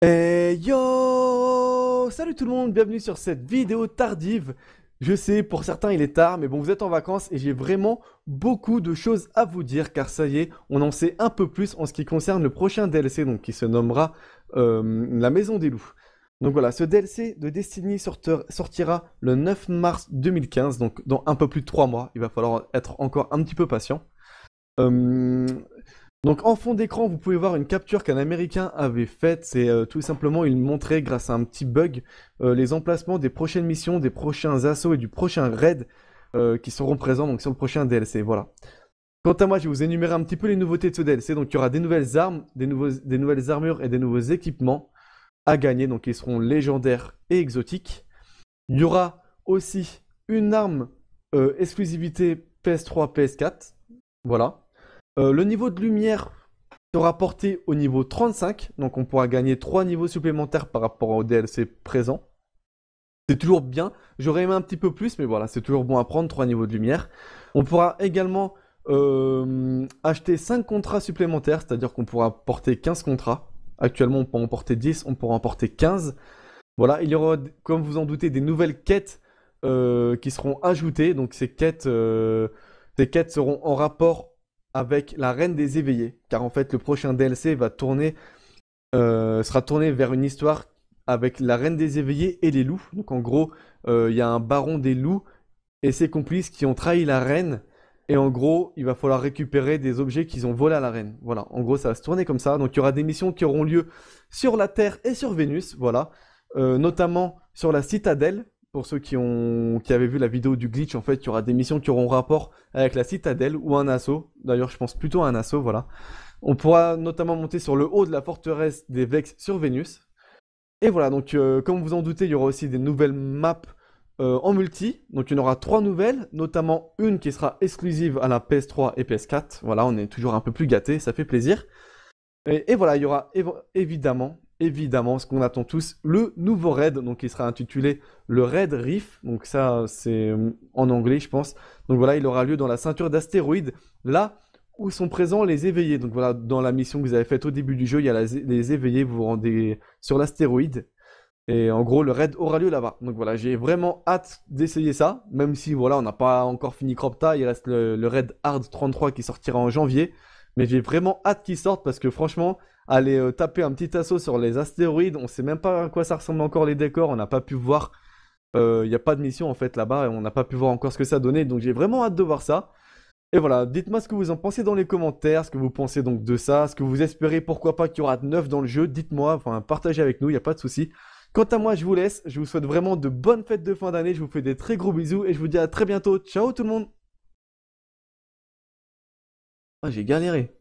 Et eh, yo Salut tout le monde, bienvenue sur cette vidéo tardive je sais, pour certains il est tard, mais bon, vous êtes en vacances et j'ai vraiment beaucoup de choses à vous dire, car ça y est, on en sait un peu plus en ce qui concerne le prochain DLC, donc qui se nommera euh, La Maison des Loups. Donc voilà, ce DLC de Destiny sortira le 9 mars 2015, donc dans un peu plus de 3 mois, il va falloir être encore un petit peu patient. Euh, donc en fond d'écran, vous pouvez voir une capture qu'un Américain avait faite. C'est euh, tout simplement, il montrait grâce à un petit bug euh, les emplacements des prochaines missions, des prochains assauts et du prochain raid euh, qui seront présents donc sur le prochain DLC. Voilà. Quant à moi, je vais vous énumérer un petit peu les nouveautés de ce DLC. Donc il y aura des nouvelles armes, des, des nouvelles armures et des nouveaux équipements à gagner. Donc ils seront légendaires et exotiques. Il y aura aussi une arme exclusivité PS3, PS4. Voilà. Euh, le niveau de lumière sera porté au niveau 35, donc on pourra gagner 3 niveaux supplémentaires par rapport au DLC présent. C'est toujours bien, j'aurais aimé un petit peu plus, mais voilà, c'est toujours bon à prendre, 3 niveaux de lumière. On pourra également euh, acheter 5 contrats supplémentaires, c'est-à-dire qu'on pourra porter 15 contrats. Actuellement, on peut en porter 10, on pourra en porter 15. Voilà, il y aura, comme vous en doutez, des nouvelles quêtes euh, qui seront ajoutées. Donc ces quêtes, ces quêtes seront en rapport avec la Reine des Éveillés, car en fait le prochain DLC va tourner, euh, sera tourné vers une histoire avec la Reine des Éveillés et les loups. Donc en gros, euh, il y a un baron des loups et ses complices qui ont trahi la Reine. Et en gros, il va falloir récupérer des objets qu'ils ont volés à la reine. Voilà, en gros, ça va se tourner comme ça. Donc, il y aura des missions qui auront lieu sur la Terre et sur Vénus, voilà. Euh, notamment sur la citadelle, pour ceux qui, ont, avaient vu la vidéo du glitch, en fait, il y aura des missions qui auront rapport avec la citadelle ou un assaut. D'ailleurs, je pense plutôt à un assaut, voilà. On pourra notamment monter sur le haut de la forteresse des Vex sur Vénus. Et voilà, donc euh, comme vous en doutez, il y aura aussi des nouvelles maps euh, en multi. Donc il y en aura trois nouvelles, notamment une qui sera exclusive à la PS3 et PS4. Voilà, on est toujours un peu plus gâté, ça fait plaisir. et voilà, il y aura évidemment évidemment, ce qu'on attend tous, le nouveau raid, donc il sera intitulé le Raid riff donc ça c'est euh, en anglais je pense. Donc voilà, il aura lieu dans la ceinture d'astéroïdes, là où sont présents les éveillés. Donc voilà, dans la mission que vous avez faite au début du jeu, il y a les éveillés, vous vous rendez sur l'astéroïde. Et en gros, le raid aura lieu là-bas. Donc voilà, j'ai vraiment hâte d'essayer ça. Même si voilà, on n'a pas encore fini Cropta, il reste le raid Hard 33 qui sortira en janvier. Mais j'ai vraiment hâte qu'ils sortent parce que franchement, aller euh, taper un petit assaut sur les astéroïdes, on sait même pas à quoi ça ressemble encore les décors, on n'a pas pu voir. Euh, il n'y a pas de mission en fait là-bas et on n'a pas pu voir encore ce que ça donnait. Donc j'ai vraiment hâte de voir ça. Et voilà, dites-moi ce que vous en pensez dans les commentaires, ce que vous pensez donc de ça, ce que vous espérez, pourquoi pas qu'il y aura de neuf dans le jeu, dites-moi, enfin partagez avec nous, il n'y a pas de souci. Quant à moi, je vous laisse, je vous souhaite vraiment de bonnes fêtes de fin d'année, je vous fais des très gros bisous et je vous dis à très bientôt. Ciao tout le monde ah, j'ai galéré